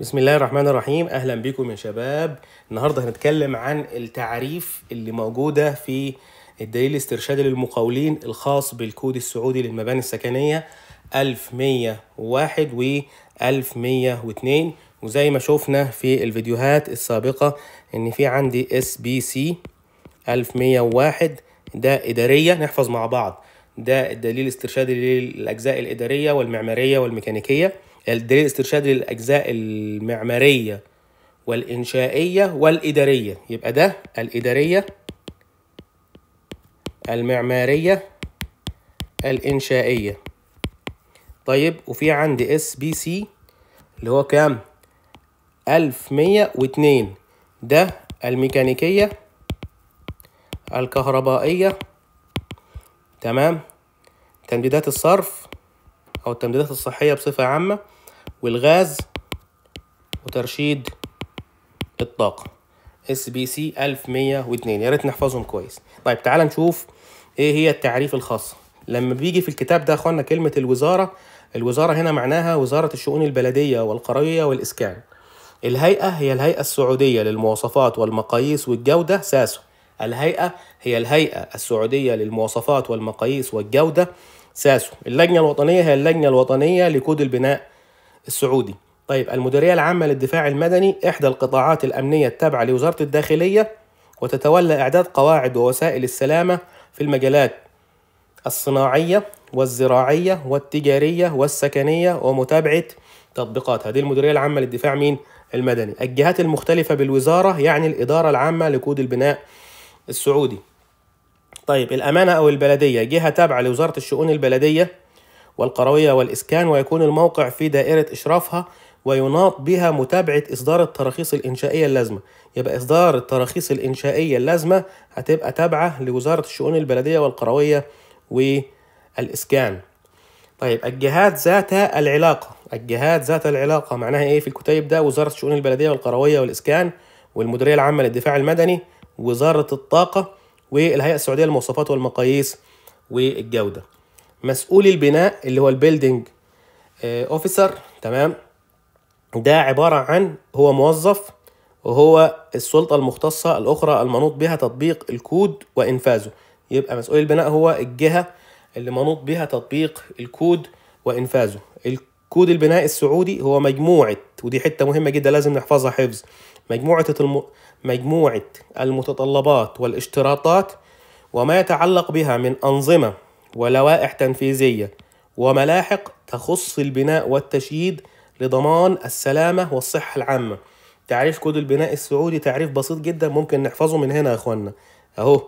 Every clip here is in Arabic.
بسم الله الرحمن الرحيم اهلا بكم يا شباب النهارده هنتكلم عن التعريف اللي موجوده في الدليل الاسترشادي للمقاولين الخاص بالكود السعودي للمباني السكنيه 1101 و 1102 وزي ما شفنا في الفيديوهات السابقه ان في عندي اس بي سي 1101 ده اداريه نحفظ مع بعض ده الدليل الاسترشادي للاجزاء الاداريه والمعماريه والميكانيكيه الدليل الاسترشادي للاجزاء المعماريه والانشائيه والاداريه يبقى ده الاداريه المعماريه الانشائيه طيب وفي عندي اس بي سي اللي هو كام 1102 ده الميكانيكيه الكهربائيه تمام تمديدات الصرف او التمديدات الصحيه بصفه عامه والغاز وترشيد الطاقة اس بي سي 1102 يا ريت نحفظهم كويس طيب تعال نشوف ايه هي التعريف الخاصة لما بيجي في الكتاب ده يا اخوانا كلمة الوزارة الوزارة هنا معناها وزارة الشؤون البلدية والقروية والإسكان الهيئة هي الهيئة السعودية للمواصفات والمقاييس والجودة ساسو الهيئة هي الهيئة السعودية للمواصفات والمقاييس والجودة ساسو اللجنة الوطنية هي اللجنة الوطنية لكود البناء السعودي طيب المديرية العامة للدفاع المدني إحدى القطاعات الأمنية التابعة لوزارة الداخلية وتتولى إعداد قواعد ووسائل السلامة في المجالات الصناعية والزراعية والتجارية والسكنية ومتابعة تطبيقات هذه المديرية العامة للدفاع مين؟ المدني الجهات المختلفة بالوزارة يعني الإدارة العامة لكود البناء السعودي طيب الأمانة أو البلدية جهة تابعة لوزارة الشؤون البلدية والقروية والإسكان ويكون الموقع في دائرة إشرافها ويناط بها متابعة إصدار التراخيص الإنشائية اللازمة يبقى إصدار التراخيص الإنشائية اللازمة هتبقى تابعة لوزارة الشؤون البلدية والقروية والإسكان طيب الجهات ذات العلاقة الجهات ذات العلاقة معناها إيه في الكتيب ده وزارة الشؤون البلدية والقروية والإسكان والمديرية العامة للدفاع المدني وزارة الطاقة والهيئة السعودية للمواصفات والمقاييس والجودة مسؤول البناء اللي هو البيلدينج اوفيسر آه، تمام ده عبارة عن هو موظف وهو السلطة المختصة الأخرى المنوط بها تطبيق الكود وإنفاذه يبقى مسؤول البناء هو الجهة اللي منوط بها تطبيق الكود وإنفاذه الكود البناء السعودي هو مجموعة ودي حتة مهمة جدا لازم نحفظها حفظ مجموعة الم... مجموعة المتطلبات والاشتراطات وما يتعلق بها من أنظمة ولوائح تنفيذية وملاحق تخص البناء والتشييد لضمان السلامة والصحة العامة تعريف كود البناء السعودي تعريف بسيط جدا ممكن نحفظه من هنا يا اخوانا اهو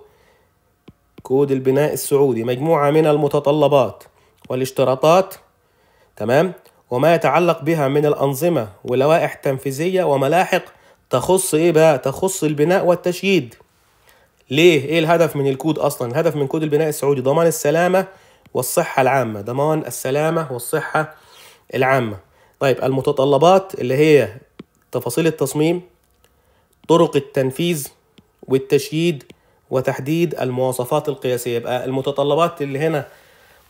كود البناء السعودي مجموعة من المتطلبات والاشتراطات تمام وما يتعلق بها من الأنظمة ولوائح تنفيذية وملاحق تخص إيه بقى تخص البناء والتشييد ليه ايه الهدف من الكود اصلا الهدف من كود البناء السعودي ضمان السلامه والصحه العامه ضمان السلامه والصحه العامه طيب المتطلبات اللي هي تفاصيل التصميم طرق التنفيذ والتشييد وتحديد المواصفات القياسيه يبقى المتطلبات اللي هنا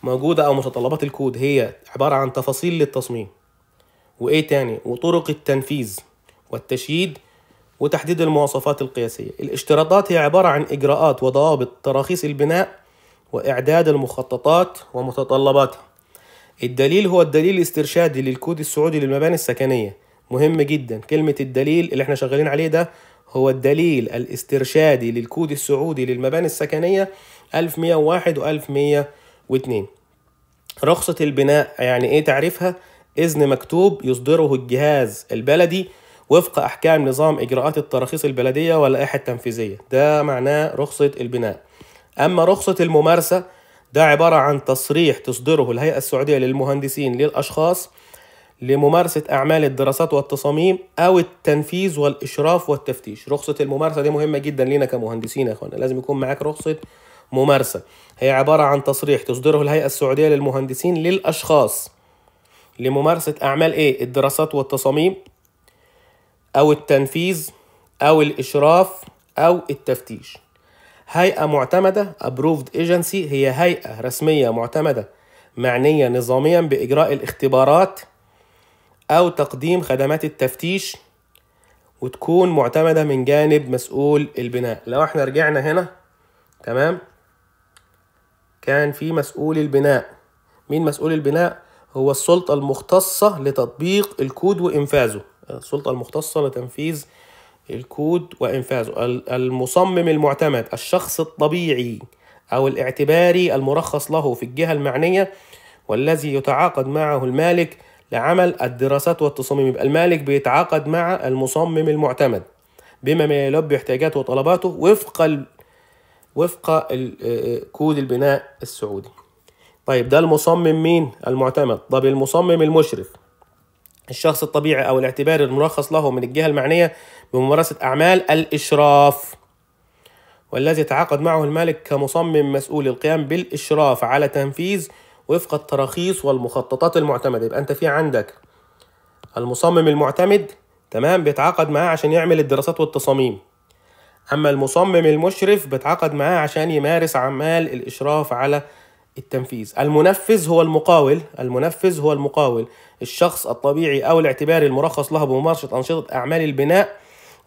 موجوده او متطلبات الكود هي عباره عن تفاصيل للتصميم وايه تاني وطرق التنفيذ والتشييد وتحديد المواصفات القياسية الاشتراطات هي عبارة عن إجراءات وضوابط تراخيص البناء وإعداد المخططات ومتطلباتها الدليل هو الدليل الاسترشادي للكود السعودي للمباني السكنية مهم جدا كلمة الدليل اللي احنا شغالين عليه ده هو الدليل الاسترشادي للكود السعودي للمباني السكنية 1101 و 1102 رخصة البناء يعني ايه تعريفها؟ إذن مكتوب يصدره الجهاز البلدي وفق أحكام نظام إجراءات التراخيص البلدية واللائحة التنفيذية ده معناه رخصة البناء أما رخصة الممارسة ده عبارة عن تصريح تصدره الهيئة السعودية للمهندسين للأشخاص لممارسة أعمال الدراسات والتصاميم أو التنفيذ والإشراف والتفتيش رخصة الممارسة دي مهمة جدا لنا كمهندسين يا أخوانا لازم يكون معاك رخصة ممارسة هي عبارة عن تصريح تصدره الهيئة السعودية للمهندسين للأشخاص لممارسة أعمال إيه الدراسات والتصاميم أو التنفيذ أو الإشراف أو التفتيش هيئة معتمدة Approved Agency هي هيئة رسمية معتمدة معنية نظاميا بإجراء الاختبارات أو تقديم خدمات التفتيش وتكون معتمدة من جانب مسؤول البناء لو احنا رجعنا هنا تمام كان في مسؤول البناء مين مسؤول البناء هو السلطة المختصة لتطبيق الكود وإنفاذه السلطة المختصة لتنفيذ الكود وإنفاذه المصمم المعتمد الشخص الطبيعي أو الاعتباري المرخص له في الجهة المعنية والذي يتعاقد معه المالك لعمل الدراسات والتصاميم يبقى المالك بيتعاقد مع المصمم المعتمد بما ما يلبي احتياجاته وطلباته وفق ال... وفق ال... آه، آه، كود البناء السعودي طيب ده المصمم مين المعتمد طب المصمم المشرف الشخص الطبيعي أو الاعتبار المرخص له من الجهة المعنية بممارسة أعمال الإشراف والذي يتعاقد معه المالك كمصمم مسؤول القيام بالإشراف على تنفيذ وفق التراخيص والمخططات المعتمدة يبقى أنت في عندك المصمم المعتمد تمام بيتعاقد معاه عشان يعمل الدراسات والتصاميم أما المصمم المشرف بيتعاقد معاه عشان يمارس أعمال الإشراف على التنفيذ المنفذ هو المقاول المنفذ هو المقاول الشخص الطبيعي أو الاعتباري المرخص له بممارسة أنشطة أعمال البناء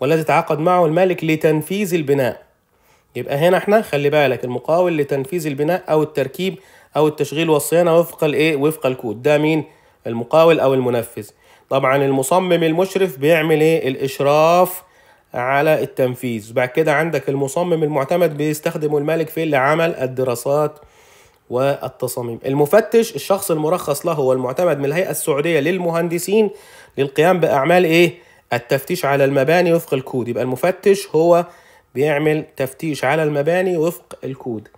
والذي تعاقد معه المالك لتنفيذ البناء يبقى هنا احنا خلي بالك المقاول لتنفيذ البناء أو التركيب أو التشغيل والصيانة وفق الإيه وفق الكود ده مين المقاول أو المنفذ طبعا المصمم المشرف بيعمل إيه الإشراف على التنفيذ بعد كده عندك المصمم المعتمد بيستخدمه المالك في اللي عمل الدراسات والتصاميم المفتش الشخص المرخص له والمعتمد من الهيئة السعودية للمهندسين للقيام بأعمال إيه التفتيش على المباني وفق الكود يبقى المفتش هو بيعمل تفتيش على المباني وفق الكود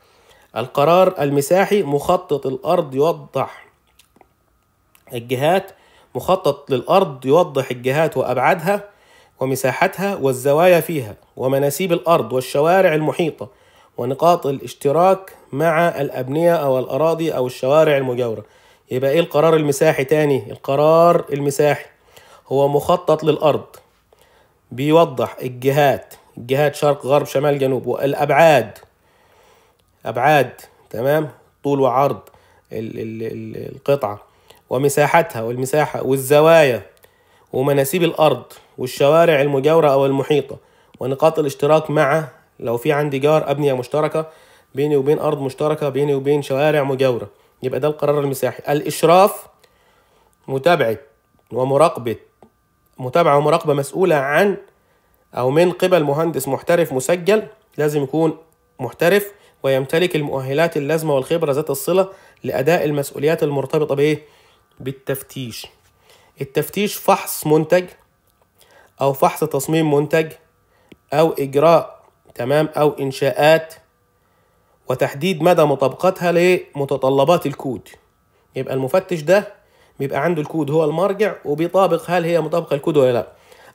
القرار المساحي مخطط الأرض يوضح الجهات مخطط للأرض يوضح الجهات وأبعادها ومساحتها والزوايا فيها ومناسيب الأرض والشوارع المحيطة ونقاط الاشتراك مع الأبنية أو الأراضي أو الشوارع المجاورة يبقى إيه القرار المساحي تاني القرار المساحي هو مخطط للأرض بيوضح الجهات الجهات شرق غرب شمال جنوب والأبعاد أبعاد تمام طول وعرض القطعة ومساحتها والمساحة والزوايا ومناسيب الأرض والشوارع المجاورة أو المحيطة ونقاط الاشتراك مع لو في عندي جار ابنيه مشتركه بيني وبين ارض مشتركه بيني وبين شوارع مجاوره يبقى ده القرار المساحي الاشراف متابعه ومراقبه متابعه ومراقبه مسؤوله عن او من قبل مهندس محترف مسجل لازم يكون محترف ويمتلك المؤهلات اللازمه والخبره ذات الصله لاداء المسؤوليات المرتبطه بايه بالتفتيش التفتيش فحص منتج او فحص تصميم منتج او اجراء تمام أو إنشاءات وتحديد مدى مطابقتها لمتطلبات الكود يبقى المفتش ده بيبقى عنده الكود هو المرجع وبيطابق هل هي مطابقة الكود ولا لا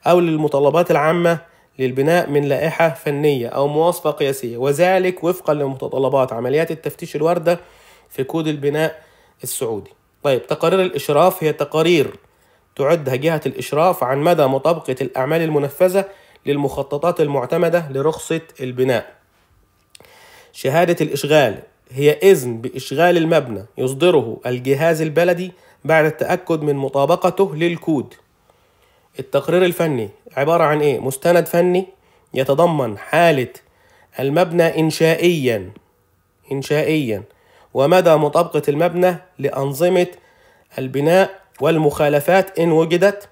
أو للمتطلبات العامة للبناء من لائحة فنية أو مواصفة قياسية وذلك وفقا لمتطلبات عمليات التفتيش الورده في كود البناء السعودي طيب تقارير الإشراف هي تقارير تعدها جهة الإشراف عن مدى مطابقة الأعمال المنفذة للمخططات المعتمدة لرخصة البناء شهادة الإشغال هي إذن بإشغال المبنى يصدره الجهاز البلدي بعد التأكد من مطابقته للكود التقرير الفني عبارة عن إيه؟ مستند فني يتضمن حالة المبنى إنشائيا إنشائيا ومدى مطابقة المبنى لأنظمة البناء والمخالفات إن وجدت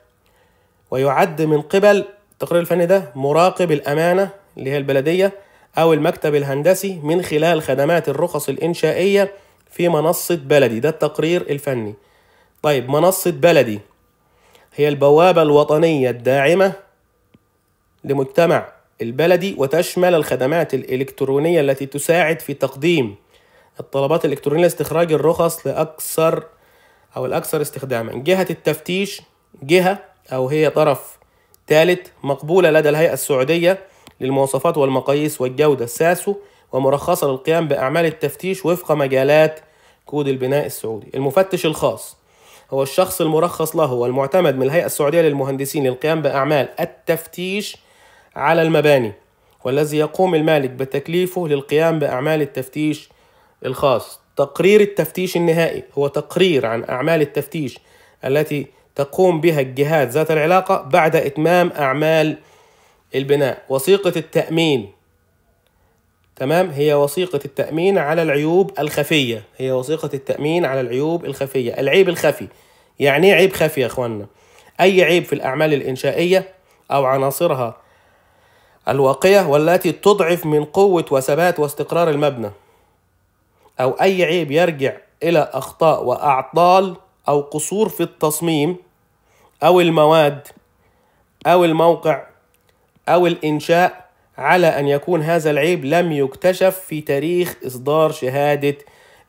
ويعد من قبل التقرير الفني ده مراقب الأمانة اللي هي البلدية أو المكتب الهندسي من خلال خدمات الرخص الإنشائية في منصة بلدي ده التقرير الفني طيب منصة بلدي هي البوابة الوطنية الداعمة لمجتمع البلدي وتشمل الخدمات الإلكترونية التي تساعد في تقديم الطلبات الإلكترونية لاستخراج الرخص لأكثر أو الأكثر استخداما جهة التفتيش جهة أو هي طرف ثالث مقبولة لدى الهيئة السعودية للمواصفات والمقاييس والجودة ساسو ومرخصة للقيام بأعمال التفتيش وفق مجالات كود البناء السعودي المفتش الخاص هو الشخص المرخص له والمعتمد من الهيئة السعودية للمهندسين للقيام بأعمال التفتيش على المباني والذي يقوم المالك بتكليفه للقيام بأعمال التفتيش الخاص تقرير التفتيش النهائي هو تقرير عن أعمال التفتيش التي تقوم بها الجهات ذات العلاقة بعد إتمام أعمال البناء وثيقة التأمين تمام هي وثيقة التأمين على العيوب الخفية هي وثيقة التأمين على العيوب الخفية العيب الخفي يعني إيه عيب خفي يا إخواننا أي عيب في الأعمال الإنشائية أو عناصرها الواقية والتي تضعف من قوة وثبات واستقرار المبنى أو أي عيب يرجع إلى أخطاء وأعطال أو قصور في التصميم أو المواد أو الموقع أو الإنشاء على أن يكون هذا العيب لم يكتشف في تاريخ إصدار شهادة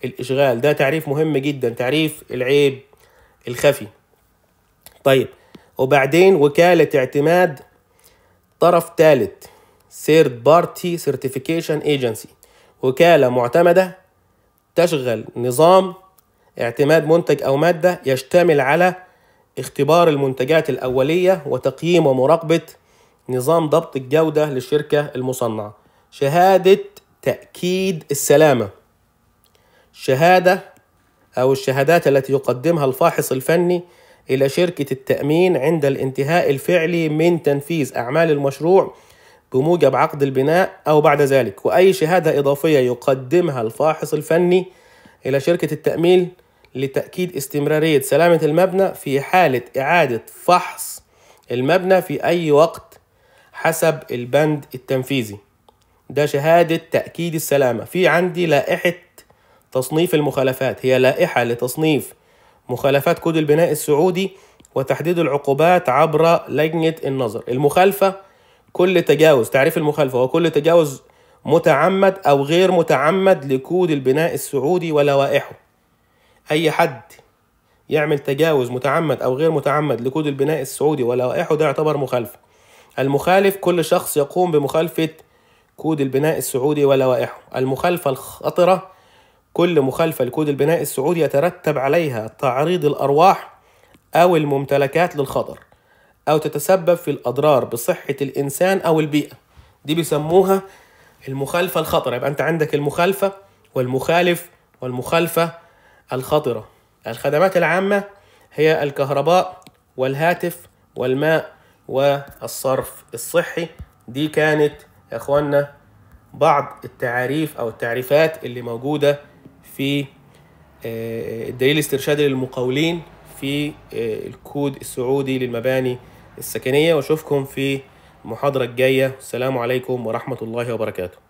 الإشغال ده تعريف مهم جدا تعريف العيب الخفي طيب وبعدين وكالة اعتماد طرف ثالث ثيرد بارتي سيرتيفيكيشن ايجنسي وكالة معتمدة تشغل نظام اعتماد منتج أو مادة يشتمل على اختبار المنتجات الأولية وتقييم ومراقبة نظام ضبط الجودة للشركة المصنعة شهادة تأكيد السلامة شهادة أو الشهادات التي يقدمها الفاحص الفني إلى شركة التأمين عند الانتهاء الفعلي من تنفيذ أعمال المشروع بموجب عقد البناء أو بعد ذلك وأي شهادة إضافية يقدمها الفاحص الفني إلى شركة التأمين لتأكيد استمرارية سلامة المبنى في حالة إعادة فحص المبنى في أي وقت حسب البند التنفيذي ده شهادة تأكيد السلامة في عندي لائحة تصنيف المخالفات هي لائحة لتصنيف مخالفات كود البناء السعودي وتحديد العقوبات عبر لجنة النظر المخالفة كل تجاوز تعريف المخالفة هو كل تجاوز متعمد أو غير متعمد لكود البناء السعودي ولوائحه أي حد يعمل تجاوز متعمد أو غير متعمد لكود البناء السعودي ولوائحه ده يعتبر مخالفة المخالف كل شخص يقوم بمخالفة كود البناء السعودي ولوائحه المخالفة الخطرة كل مخالفة لكود البناء السعودي يترتب عليها تعريض الأرواح أو الممتلكات للخطر أو تتسبب في الأضرار بصحة الإنسان أو البيئة دي بيسموها المخالفة الخطرة يبقى أنت عندك المخالفة والمخالف والمخالفة الخطرة الخدمات العامة هي الكهرباء والهاتف والماء والصرف الصحي دي كانت يا اخوانا بعض التعاريف او التعريفات اللي موجودة في آه، الدليل الاسترشادي للمقاولين في آه، الكود السعودي للمباني السكنية واشوفكم في المحاضرة الجاية والسلام عليكم ورحمة الله وبركاته